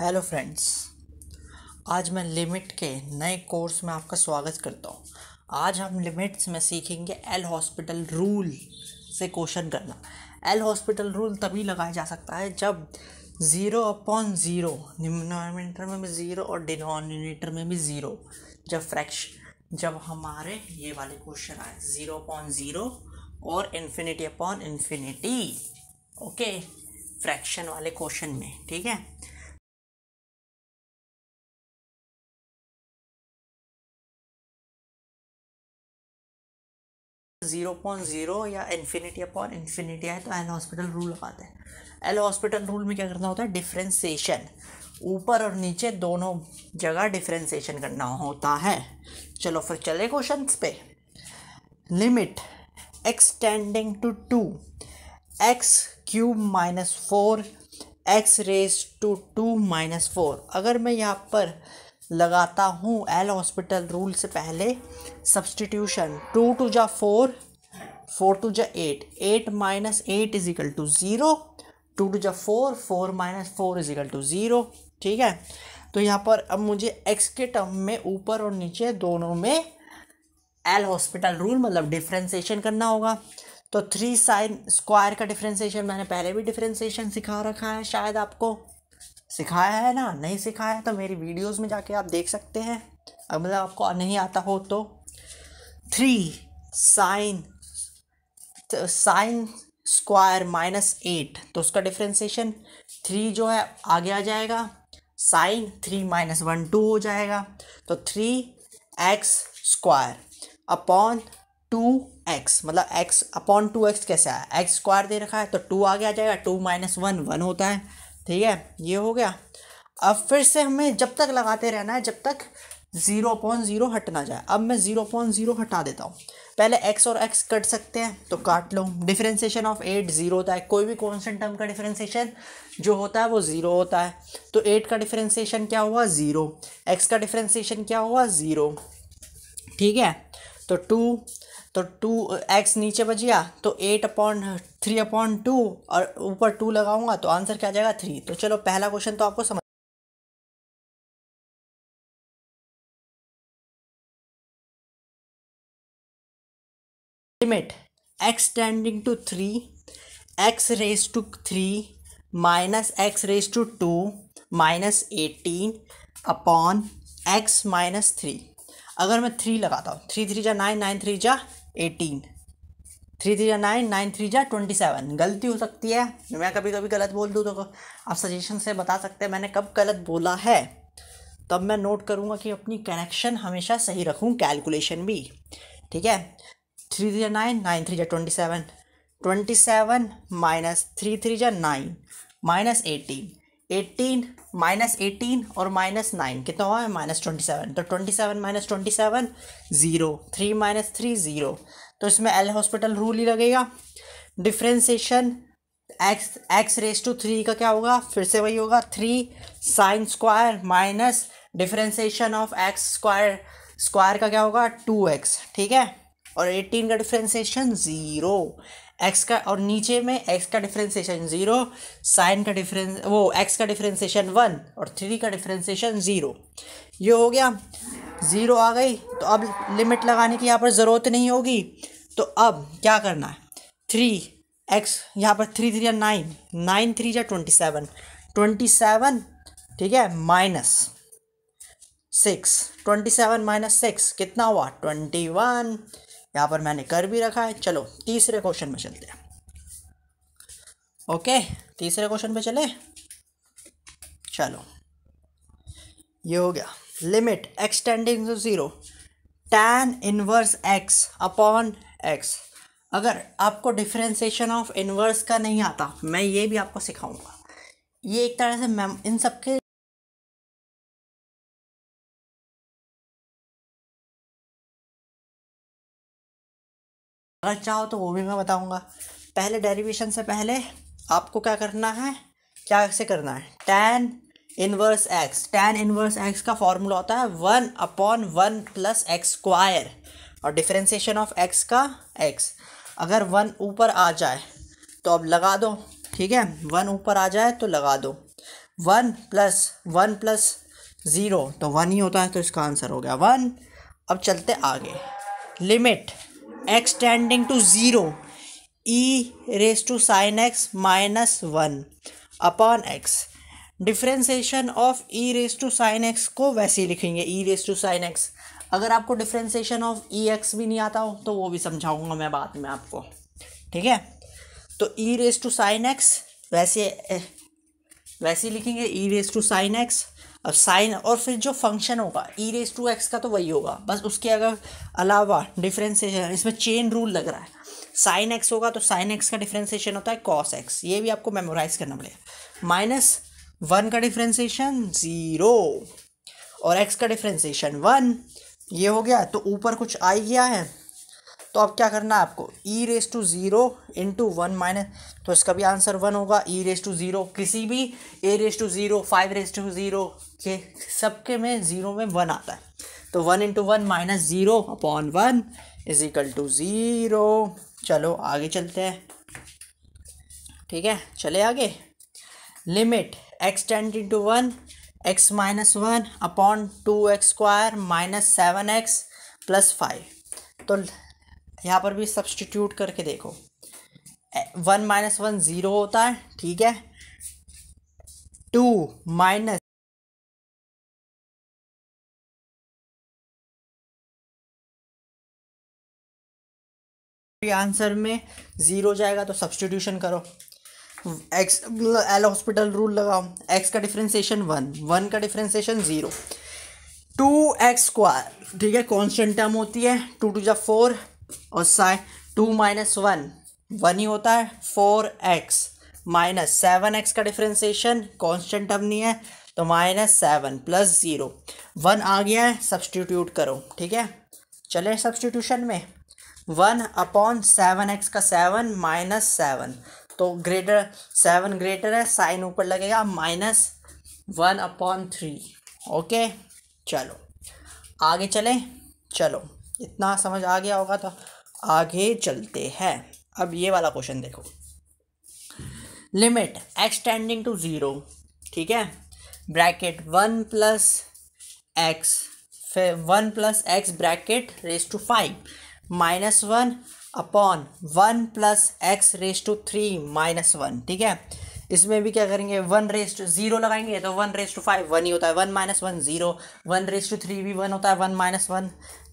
hello friends आज मैं limit के नए कोर्स में आपका स्वागत करता हूँ आज हम लिमिट्स में सीखेंगे एल हॉस्पिटल रूल से क्वेश्चन करना एल हॉस्पिटल रूल तभी लगाया जा सकता है जब ज़ीरो अपॉन ज़ीरो न्यूमिनेटर में भी ज़ीरो और डिनोमिनेटर में भी ज़ीरो जब फ्रैक्शन जब हमारे ये वाले क्वेश्चन आए ज़ीरो अपॉन ज़ीरो और infinity upon infinity okay fraction वाले क्वेश्चन में ठीक है जीरो पॉइंट जीरो या इन्फिनिटी अपॉन इन्फिनिटी है तो एल हॉस्पिटल रूल लगाते हैं एल हॉस्पिटल रूल में क्या करना होता है डिफ्रेंसीशन ऊपर और नीचे दोनों जगह डिफ्रेंसीशन करना होता है चलो फिर चले क्वेश्चन पे limit x tending to two x cube minus four x raise to two minus four अगर मैं यहाँ पर लगाता हूँ एल हॉस्पिटल रूल से पहले सब्सटीट्यूशन टू टू जा फोर फोर टू जा eight eight minus eight is equal to zero two two जा four four minus four is equal to zero ठीक है तो यहाँ पर अब मुझे एक्स के टर्म में ऊपर और नीचे दोनों में एल हॉस्पिटल रूल मतलब डिफ्रेंसीशन करना होगा तो थ्री साइन स्क्वायर का डिफ्रेंसीशन मैंने पहले भी डिफ्रेंसीशन सिखा रखा है शायद आपको सिखाया है ना नहीं सिखाया तो मेरी वीडियोस में जाके आप देख सकते हैं अब मतलब आपको नहीं आता हो तो थ्री साइन तो साइन स्क्वायर माइनस एट तो उसका डिफ्रेंसीशन थ्री जो है आगे आ जाएगा sine three minus one two हो जाएगा तो three x square upon two x मतलब एक्स अपॉन टू एक्स कैसे आया एक्स स्क्वायर दे रखा है तो टू आगे आ जाएगा टू माइनस वन वन होता है ठीक है ये हो गया अब फिर से हमें जब तक लगाते रहना है जब तक ज़ीरो पॉइंट ज़ीरो हट ना जाए अब मैं ज़ीरो पॉइंट ज़ीरो हटा देता हूँ पहले एक्स और एक्स कट सकते हैं तो काट लो डिफ्रेंसीशन ऑफ एट ज़ीरो होता है कोई भी कॉन्सेंट टर्म का डिफ्रेंसीशन जो होता है वो ज़ीरो होता है तो एट का डिफ्रेंसीशन क्या हुआ ज़ीरो एक्स का डिफ्रेंसीशन क्या हुआ ज़ीरो ठीक है तो टू तो टू एक्स नीचे बच गया तो eight upon three upon two और ऊपर टू लगाऊंगा तो आंसर क्या आ जाएगा थ्री तो चलो पहला क्वेश्चन तो आपको समझ limit x tending to three x raise to three minus x raise to two minus eighteen upon x minus three अगर मैं थ्री लगाता हूँ थ्री थ्री जा नाइन नाइन थ्री जा एटीन थ्री थ्री जा नाइन नाइन थ्री जा twenty seven गलती हो सकती है मैं कभी कभी गलत बोल दूँ तो आप सजेशन से बता सकते हैं मैंने कब गलत बोला है तब मैं नोट करूँगा कि अपनी कनेक्शन हमेशा सही रखूँ कैलकुलेशन भी ठीक है थ्री थ्री जा नाइन नाइन थ्री जा twenty seven twenty seven minus three three जा nine minus eighteen eighteen minus eighteen और माइनस नाइन कितना हुआ है माइनस ट्वेंटी सेवन तो twenty seven minus twenty seven zero three minus three zero तो इसमें L hospital rule ही लगेगा differentiation x x raise to three का क्या होगा फिर से वही होगा three sine square minus differentiation of x square square का क्या होगा टू एक्स ठीक है और 18 का डिफ्रेंसीशन ज़ीरो एक्स का और नीचे में एक्स का डिफ्रेंसीशन ज़ीरो साइन का डिफरेंस वो एक्स का डिफ्रेंसीशन वन और थ्री का डिफ्रेंसीशन ज़ीरो ये हो गया ज़ीरो आ गई तो अब लिमिट लगाने की यहाँ पर ज़रूरत नहीं होगी तो अब क्या करना है थ्री एक्स यहाँ पर थ्री थ्री या नाइन नाइन थ्री या ट्वेंटी सेवन ट्वेंटी सेवन ठीक है minus six twenty seven minus six कितना हुआ ट्वेंटी वन यहाँ पर मैंने कर भी रखा है चलो तीसरे क्वेश्चन में चलते हैं ओके तीसरे क्वेश्चन पे चले चलो ये हो गया limit x tending to zero tan inverse x upon x अगर आपको डिफ्रेंसिएशन ऑफ इनवर्स का नहीं आता मैं ये भी आपको सिखाऊंगा ये एक तरह से मैम इन सब के अगर चाहो तो वो भी मैं बताऊँगा पहले डेरिवेशन से पहले आपको क्या करना है क्या से करना है tan inverse x tan inverse x का फॉर्मूला होता है one upon one plus x square और डिफ्रेंसीशन ऑफ एक्स का एक्स अगर वन ऊपर आ जाए तो अब लगा दो ठीक है वन ऊपर आ जाए तो लगा दो one plus one plus zero तो वन ही होता है तो इसका आंसर हो गया वन अब चलते आगे limit x tending to zero e raise to sine x minus one upon x differentiation of e raise to sine x को वैसे ही लिखेंगे e raise to sine x अगर आपको डिफ्रेंसीशन ऑफ ई एक्स भी नहीं आता हो तो वो भी समझाऊंगा मैं बाद में आपको ठीक है तो e raise to sine x वैसे वैसे लिखेंगे e raise to sine x अब साइन और फिर जो फंक्शन होगा ई रेस टू एक्स का तो वही होगा बस उसके अगर अलावा डिफ्रेंसीशन इसमें चेन रूल लग रहा है साइन एक्स होगा तो साइन एक्स का डिफ्रेंसीशन होता है कॉस एक्स ये भी आपको मेमोराइज करना पड़ेगा माइनस वन का डिफ्रेंसीशन ज़ीरो और एक्स का डिफ्रेंसीशन वन ये हो गया तो ऊपर कुछ आ गया है तो अब क्या करना है आपको e raise to zero into one minus तो इसका भी आंसर वन होगा ई रेस टू ज़ीरो किसी भी a raise to zero five raise to zero के सबके में ज़ीरो में वन आता है तो one into one minus zero upon one is equal to zero चलो आगे चलते हैं ठीक है चले आगे limit x tend into one x minus one upon two x square minus seven x plus five तो यहाँ पर भी सब्सटीट्यूट करके देखो वन माइनस वन ज़ीरो होता है ठीक है टू माइनस आंसर में ज़ीरो जाएगा तो सब्सटीट्यूशन करो एक्स एल हॉस्पिटल रूल लगाओ एक्स का डिफ्रेंसिएशन वन वन का differentiation zero two x square ठीक है कॉन्स्टेंट टर्म होती है टू टू जब फोर और sine two minus one one ही होता है four x minus seven x का डिफ्रेंसिएशन कांस्टेंट टर्म नहीं है तो minus seven plus zero one आ गया है सब्सटीट्यूट करो ठीक है चले सब्सटीट्यूशन में वन अपॉन सेवन एक्स का सेवन माइनस सेवन तो ग्रेटर सेवन ग्रेटर है साइन ऊपर लगेगा minus one upon three okay चलो आगे चलें चलो इतना समझ आ गया होगा तो आगे चलते हैं अब ये वाला क्वेश्चन देखो लिमिट एक्सटेंडिंग टू ज़ीरो ठीक है ब्रैकेट वन प्लस एक्स फिर one plus x bracket raise to five minus one upon one plus x raise to three minus one ठीक है इसमें भी क्या करेंगे वन रेस्ट जीरो लगाएंगे तो one raised to five one ही होता है one minus one zero one raised to three भी वन होता है वन माइनस वन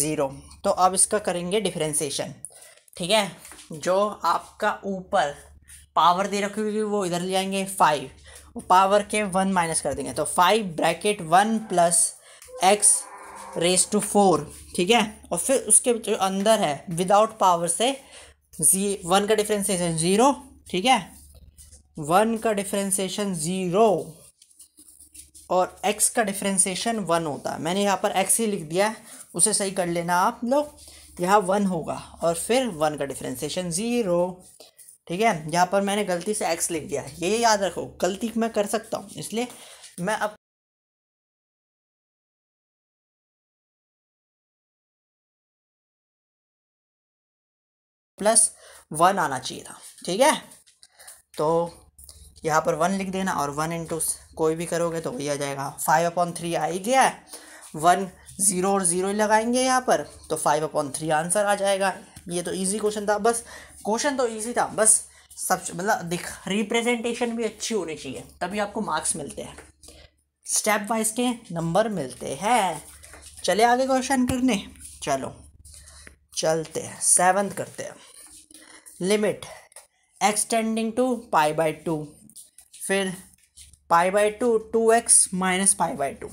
ज़ीरो तो अब इसका करेंगे डिफ्रेंसीशन ठीक है जो आपका ऊपर पावर दे रखी होगी वो इधर ले आएंगे फाइव पावर के वन माइनस कर देंगे तो five bracket one plus x raise to four ठीक है और फिर उसके जो अंदर है विदाउट पावर से जी वन का डिफरेंसिएशन ज़ीरो ठीक है वन का डिफरेंशिएशन ज़ीरो और एक्स का डिफरेंशिएशन वन होता है मैंने यहाँ पर एक्स ही लिख दिया उसे सही कर लेना आप लोग यहाँ वन होगा और फिर वन का डिफरेंशिएशन ज़ीरो ठीक है यहाँ पर मैंने गलती से एक्स लिख दिया ये याद रखो गलती मैं कर सकता हूँ इसलिए मैं अब प्लस वन आना चाहिए था ठीक है तो यहाँ पर वन लिख देना और वन इंटू कोई भी करोगे तो वही आ जाएगा फाइव अपॉन थ्री आ ही गया है वन ज़ीरो और ज़ीरो ही लगाएंगे यहाँ पर तो फाइव अपॉन थ्री आंसर आ जाएगा ये तो ईजी क्वेश्चन था बस क्वेश्चन तो ईजी था बस सब मतलब दिख रिप्रेजेंटेशन भी अच्छी होनी चाहिए तभी आपको मार्क्स मिलते हैं स्टेप वाइज के नंबर मिलते हैं चले आगे क्वेश्चन करने चलो चलते हैं सेवन करते हैं limit x tending to pi by two फिर pi by two two x minus pi by two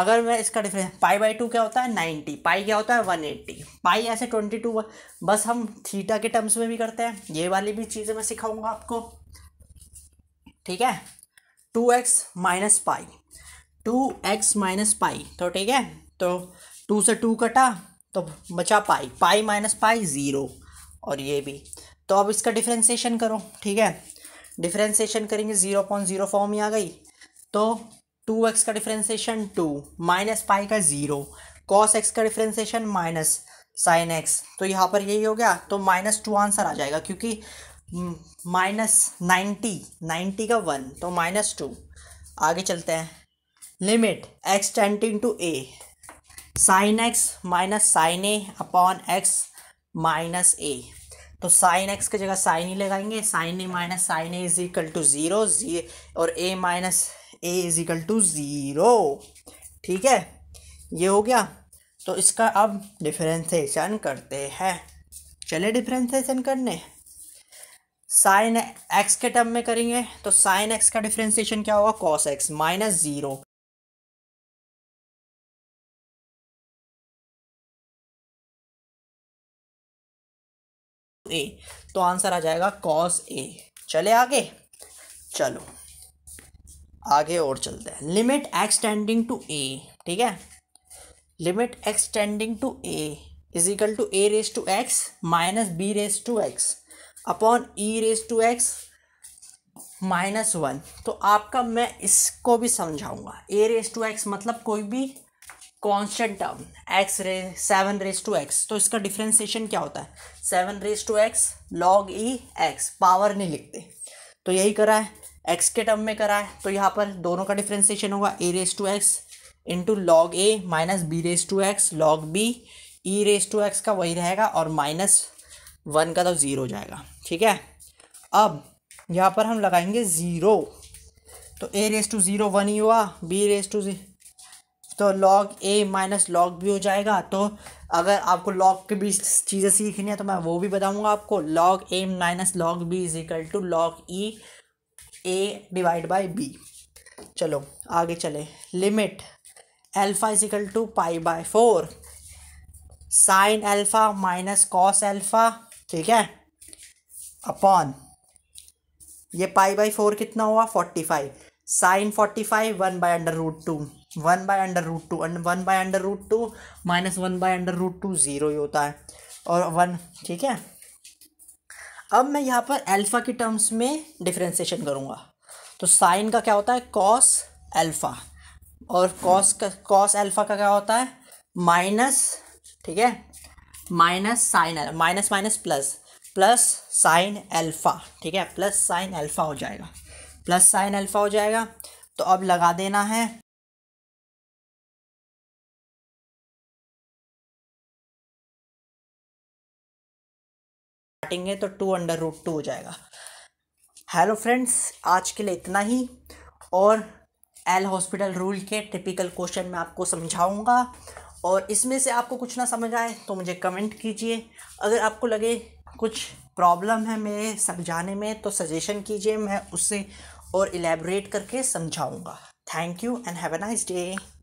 अगर मैं इसका डिफरेंस पाई बाई टू क्या होता है नाइन्टी पाई क्या होता है वन एट्टी पाई ऐसे ट्वेंटी टू बस हम थीटा के टर्म्स में भी करते हैं ये वाली भी चीज़ें मैं सिखाऊंगा आपको ठीक है two x minus pi two x minus pi तो ठीक है तो टू से टू कटा तो बचा पाई पाई माइनस पाई ज़ीरो और ये भी तो अब इसका डिफ्रेंसिएशन करो ठीक है डिफ्रेंसीशन करेंगे ज़ीरो पॉइंट ज़ीरो फॉर्म ही आ गई तो टू एक्स का डिफ्रेंसीशन टू माइनस पाई का ज़ीरो कॉस एक्स का डिफ्रेंसीशन माइनस साइन एक्स तो यहाँ पर यही हो गया तो माइनस टू आंसर आ जाएगा क्योंकि माइनस नाइन्टी नाइन्टी का वन तो माइनस टू आगे चलते हैं limit x tending to a sine x minus sine a upon x minus a तो साइन एक्स की जगह साइन ही e लगाएंगे sine a minus sine a is equal to zero और a minus a is equal to zero ठीक है ये हो गया तो इसका अब डिफरेंशिएशन करते हैं चले डिफरेंशिएशन करने साइन एक्स के टर्म में करेंगे तो साइन एक्स का डिफ्रेंसीशन क्या होगा cos x minus zero a तो आंसर आ जाएगा कॉस ए चले आगे चलो आगे और चलते हैं लिमिट एक्सटेंडिंग टू ए ठीक है limit x tending to a is equal to a raise to x minus b raise to x upon e raise to x minus one तो आपका मैं इसको भी समझाऊंगा ए रेस टू एक्स मतलब कोई भी कॉन्स्टेंट टर्म एक्स रे सेवन रेस टू एक्स तो इसका डिफ्रेंसिएशन क्या होता है seven raise to x log e x power नहीं लिखते तो यही करा है एक्स के टर्म में करा है तो यहाँ पर दोनों का डिफ्रेंसिएशन होगा a raise to x into log a minus b raise to x log b e raise to x का वही रहेगा और माइनस वन का तो ज़ीरो हो जाएगा ठीक है अब यहाँ पर हम लगाएंगे ज़ीरो तो a raise to zero one ही हुआ बी रेस टू तो लॉग ए माइनस लॉग भी हो जाएगा तो अगर आपको लॉग के बीच चीज़ें सीखनी है तो मैं वो भी बताऊंगा आपको log a minus log b is equal to log e a divide by b चलो आगे चले limit alpha is equal to pi by four sine alpha minus cos alpha ठीक है अपॉन ये पाई बाई फोर कितना हुआ forty five sine forty five one by under root two one by under root two one by under root two minus one by under root two zero ही होता है और one ठीक है अब मैं यहाँ पर अल्फ़ा के टर्म्स में डिफ्रेंसीशन करूँगा तो साइन का क्या होता है कॉस अल्फ़ा और कॉस का कॉस अल्फ़ा का क्या होता है माइनस ठीक है minus sine minus minus plus plus sine alpha ठीक है प्लस साइन अल्फ़ा हो जाएगा प्लस साइन अल्फ़ा हो जाएगा तो अब लगा देना है काटेंगे तो टू अंडर रूट टू हो जाएगा हेलो फ्रेंड्स आज के लिए इतना ही और एल हॉस्पिटल रूल के टिपिकल क्वेश्चन मैं आपको समझाऊंगा और इसमें से आपको कुछ ना समझ आए तो मुझे कमेंट कीजिए अगर आपको लगे कुछ प्रॉब्लम है मेरे समझाने में तो सजेशन कीजिए मैं उससे और इलेबरेट करके समझाऊंगा thank you and have a nice day